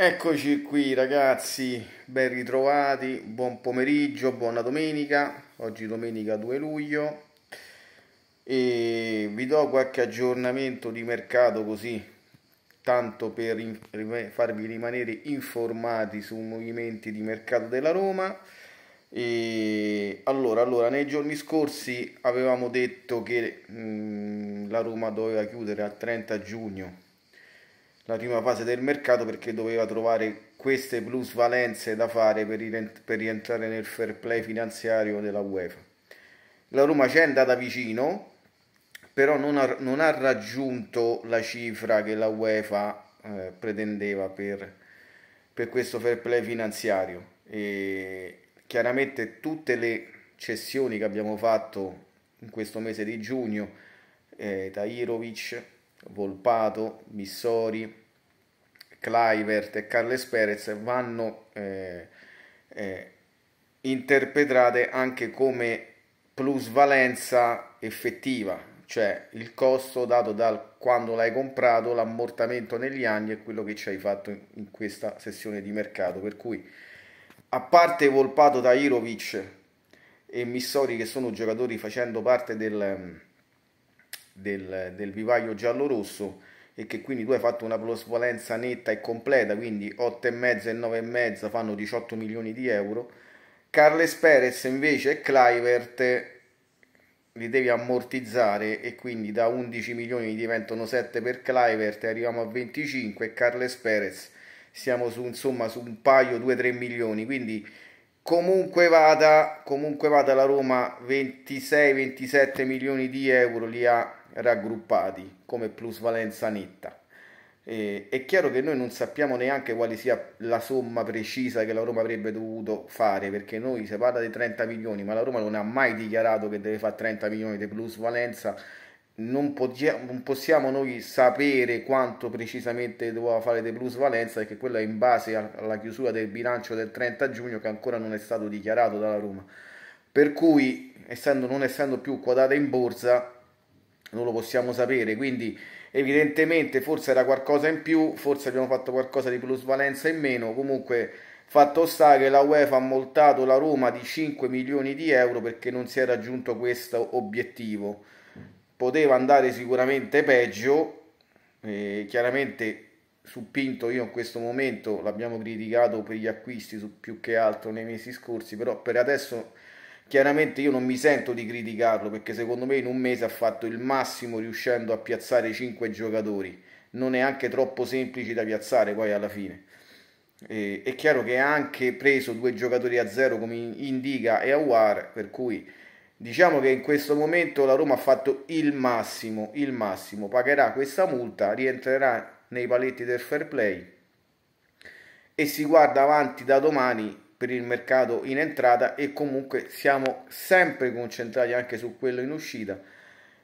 Eccoci qui ragazzi, ben ritrovati, buon pomeriggio, buona domenica, oggi domenica 2 luglio e vi do qualche aggiornamento di mercato così, tanto per farvi rimanere informati sui movimenti di mercato della Roma. E allora, allora, nei giorni scorsi avevamo detto che mh, mm, la Roma doveva chiudere al 30 giugno la prima fase del mercato perché doveva trovare queste plusvalenze da fare per rientrare nel fair play finanziario della UEFA. La Roma c'è andata vicino, però non ha, non ha, raggiunto la cifra che la UEFA eh, pretendeva per, per, questo fair play finanziario. E chiaramente tutte le cessioni che abbiamo fatto in questo mese di giugno, eh, Tajirovic, Volpato, Missori, Clivert e Carles Perez vanno eh, eh, interpretate anche come plusvalenza effettiva, cioè il costo dato da quando l'hai comprato, l'ammortamento negli anni e quello che ci hai fatto in, in questa sessione di mercato. Per cui, a parte Volpato da Irovic e Missori, che sono giocatori facendo parte del del, del vivaio giallo-rosso e che quindi tu hai fatto una plusvalenza netta e completa, quindi 8,5 e 9,5 fanno 18 milioni di euro. Carles Perez invece e Clivert li devi ammortizzare e quindi da 11 milioni diventano 7 per Clivert arriviamo a 25 e Carles Perez siamo su insomma su un paio 2-3 milioni quindi comunque vada comunque vada la Roma 26-27 milioni di euro li ha raggruppati come plusvalenza netta. E, è chiaro che noi non sappiamo neanche quale sia la somma precisa che la Roma avrebbe dovuto fare, perché noi si parla di 30 milioni, ma la Roma non ha mai dichiarato che deve fare 30 milioni di plusvalenza. Non, non possiamo noi sapere quanto precisamente doveva fare De plusvalenza, perché quello è in base alla chiusura del bilancio del 30 giugno che ancora non è stato dichiarato dalla Roma. Per cui, essendo, non essendo più quotata in borsa, non lo possiamo sapere, quindi evidentemente forse era qualcosa in più, forse abbiamo fatto qualcosa di plusvalenza in meno, comunque fatto sta che la UEFA ha multato la Roma di 5 milioni di euro perché non si è raggiunto questo obiettivo. Poteva andare sicuramente peggio, eh, chiaramente su Pinto io in questo momento l'abbiamo criticato per gli acquisti più che altro nei mesi scorsi, però per adesso Chiaramente io non mi sento di criticarlo perché secondo me in un mese ha fatto il massimo riuscendo a piazzare 5 giocatori, non è anche troppo semplice da piazzare poi alla fine. E, è chiaro che ha anche preso due giocatori a zero come Indica e Awar, per cui diciamo che in questo momento la Roma ha fatto il massimo, il massimo, pagherà questa multa, rientrerà nei paletti del fair play e si guarda avanti da domani per il mercato in entrata e comunque siamo sempre concentrati anche su quello in uscita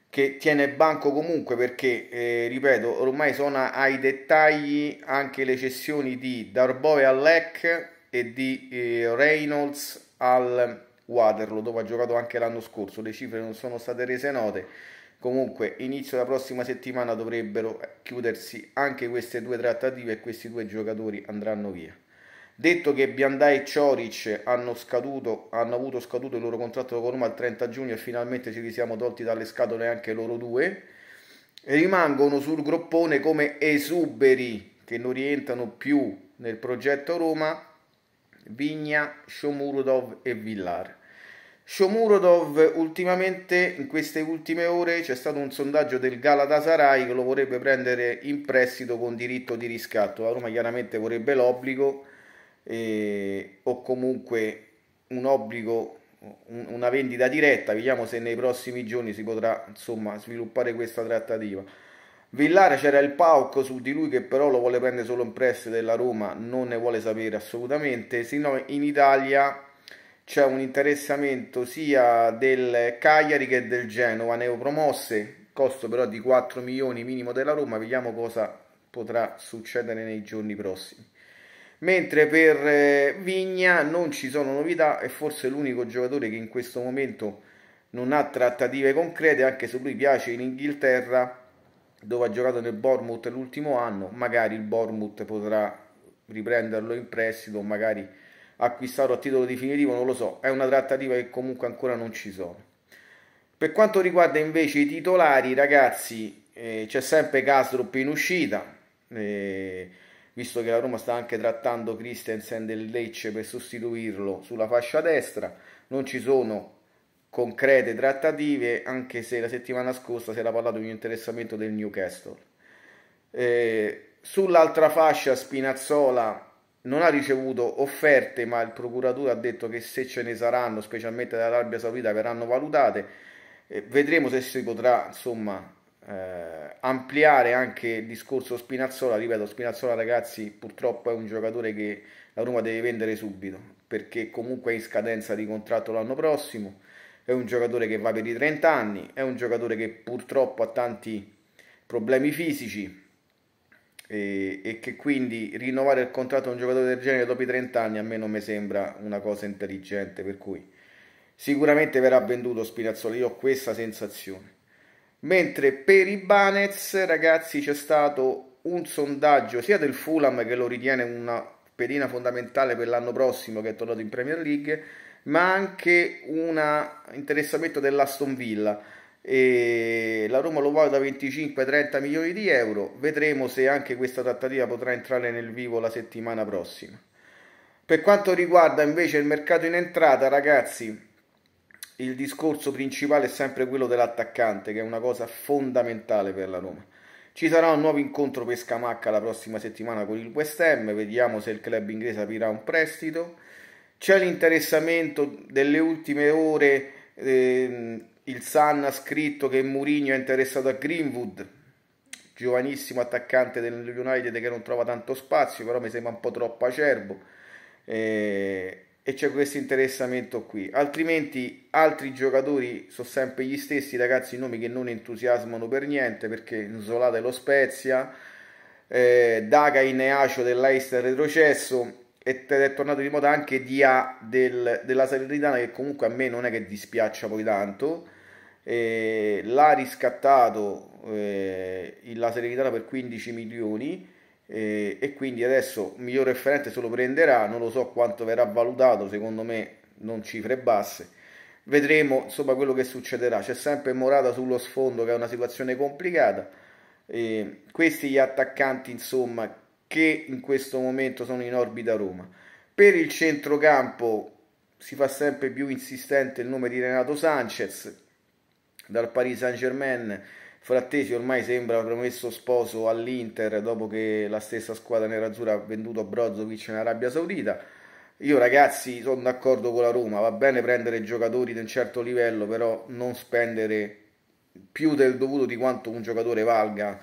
che tiene banco comunque perché eh, ripeto ormai sono ai dettagli anche le cessioni di Darboe all'EC e di eh, Reynolds al Waterloo dove ha giocato anche l'anno scorso le cifre non sono state rese note comunque inizio della prossima settimana dovrebbero chiudersi anche queste due trattative e questi due giocatori andranno via Detto che Biandai e Cioric hanno, scaduto, hanno avuto scaduto il loro contratto con Roma il 30 giugno e finalmente ci li siamo tolti dalle scatole anche loro due, rimangono sul groppone come esuberi che non rientrano più nel progetto Roma, Vigna, Shomurodov e Villar. Shomurodov ultimamente, in queste ultime ore, c'è stato un sondaggio del Galatasaray che lo vorrebbe prendere in prestito con diritto di riscatto. La Roma chiaramente vorrebbe l'obbligo, eh, o comunque un obbligo, un, una vendita diretta, vediamo se nei prossimi giorni si potrà insomma sviluppare questa trattativa. Villare c'era il Pauk su di lui che però lo vuole prendere solo in prestito della Roma, non ne vuole sapere assolutamente, sino in Italia c'è un interessamento sia del Cagliari che del Genova, neopromosse, costo però di 4 milioni minimo della Roma, vediamo cosa potrà succedere nei giorni prossimi mentre per eh, Vigna non ci sono novità è forse l'unico giocatore che in questo momento non ha trattative concrete anche se lui piace in Inghilterra dove ha giocato nel Bournemouth l'ultimo anno magari il Bournemouth potrà riprenderlo in prestito magari acquistarlo a titolo definitivo non lo so è una trattativa che comunque ancora non ci sono per quanto riguarda invece i titolari ragazzi eh, c'è sempre Castrop in uscita eh, visto che la Roma sta anche trattando Christensen del Lecce per sostituirlo sulla fascia destra, non ci sono concrete trattative, anche se la settimana scorsa si era parlato di un interessamento del Newcastle. Eh, sull'altra fascia Spinazzola non ha ricevuto offerte, ma il procuratore ha detto che se ce ne saranno, specialmente dall'Arabia Saudita, verranno valutate. Eh, vedremo se si potrà, insomma, eh, ampliare anche il discorso Spinazzola, ripeto Spinazzola ragazzi purtroppo è un giocatore che la Roma deve vendere subito perché comunque è in scadenza di contratto l'anno prossimo, è un giocatore che va per i 30 anni, è un giocatore che purtroppo ha tanti problemi fisici e, e che quindi rinnovare il contratto a un giocatore del genere dopo i 30 anni a me non mi sembra una cosa intelligente per cui sicuramente verrà venduto Spinazzola, io ho questa sensazione mentre per i Banets ragazzi c'è stato un sondaggio sia del Fulham che lo ritiene una pedina fondamentale per l'anno prossimo che è tornato in Premier League ma anche un interessamento dell'Aston Villa e la Roma lo vuole da 25-30 milioni di euro vedremo se anche questa trattativa potrà entrare nel vivo la settimana prossima per quanto riguarda invece il mercato in entrata ragazzi il discorso principale è sempre quello dell'attaccante, che è una cosa fondamentale per la Roma. Ci sarà un nuovo incontro per Scamacca la prossima settimana con il West Ham, vediamo se il club inglese aprirà un prestito. C'è l'interessamento delle ultime ore, eh, il Sun ha scritto che Mourinho è interessato a Greenwood, giovanissimo attaccante dell'United che non trova tanto spazio, però mi sembra un po' troppo acerbo. Eh, e c'è questo interessamento qui altrimenti altri giocatori sono sempre gli stessi ragazzi nomi che non entusiasmano per niente perché Zola lo Spezia eh, Daga in Neacio dell'Aister retrocesso ed è tornato di moda anche Dia del, della Salernitana che comunque a me non è che dispiaccia poi tanto eh, l'ha riscattato eh, la Salernitana per 15 milioni e, e quindi adesso miglior referente se lo prenderà, non lo so quanto verrà valutato, secondo me non cifre basse, vedremo insomma quello che succederà, c'è sempre Morata sullo sfondo che è una situazione complicata, e questi gli attaccanti insomma che in questo momento sono in orbita Roma. Per il centrocampo si fa sempre più insistente il nome di Renato Sanchez dal Paris Saint Germain Frattesi ormai sembra promesso sposo all'Inter dopo che la stessa squadra nerazzura ha venduto Brozovic in Arabia Saudita. Io ragazzi sono d'accordo con la Roma, va bene prendere giocatori di un certo livello, però non spendere più del dovuto di quanto un giocatore valga.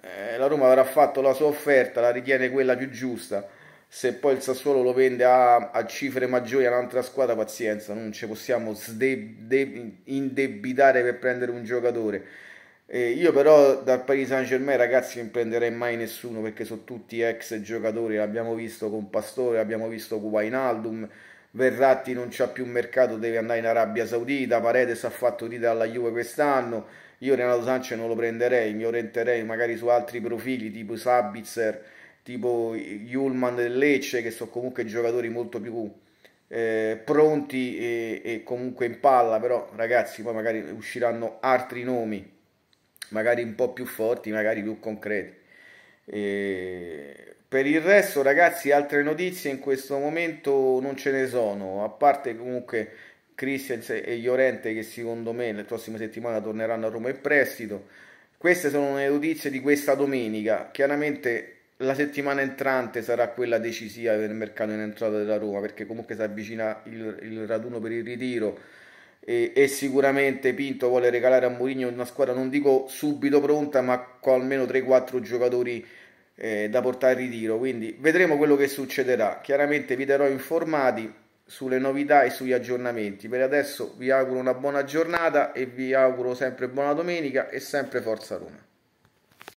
Eh, la Roma avrà fatto la sua offerta, la ritiene quella più giusta. Se poi il Sassuolo lo vende a, a cifre maggiori a un'altra squadra, pazienza, non ci possiamo indebitare per prendere un giocatore eh, io però dal Paris Saint Germain ragazzi non prenderei mai nessuno perché sono tutti ex giocatori, l'abbiamo visto con Pastore, l'abbiamo visto con Wainaldum, Verratti non c'ha più mercato, deve andare in Arabia Saudita, Paredes ha fatto ride alla Juve quest'anno, io Renato Sanchez non lo prenderei, mi orienterei magari su altri profili tipo Sabitzer, tipo Julman del Lecce che sono comunque giocatori molto più eh, pronti e, e comunque in palla, però ragazzi poi magari usciranno altri nomi magari un po' più forti, magari più concreti. E per il resto, ragazzi, altre notizie in questo momento non ce ne sono, a parte comunque Christian e Llorente che secondo me le prossime settimane torneranno a Roma in prestito. Queste sono le notizie di questa domenica. Chiaramente la settimana entrante sarà quella decisiva per il mercato in entrata della Roma perché comunque si avvicina il, il raduno per il ritiro e, e, sicuramente Pinto vuole regalare a Mourinho una squadra non dico subito pronta ma con almeno 3-4 giocatori eh, da portare in ritiro quindi vedremo quello che succederà chiaramente vi darò informati sulle novità e sugli aggiornamenti per adesso vi auguro una buona giornata e vi auguro sempre buona domenica e sempre forza Roma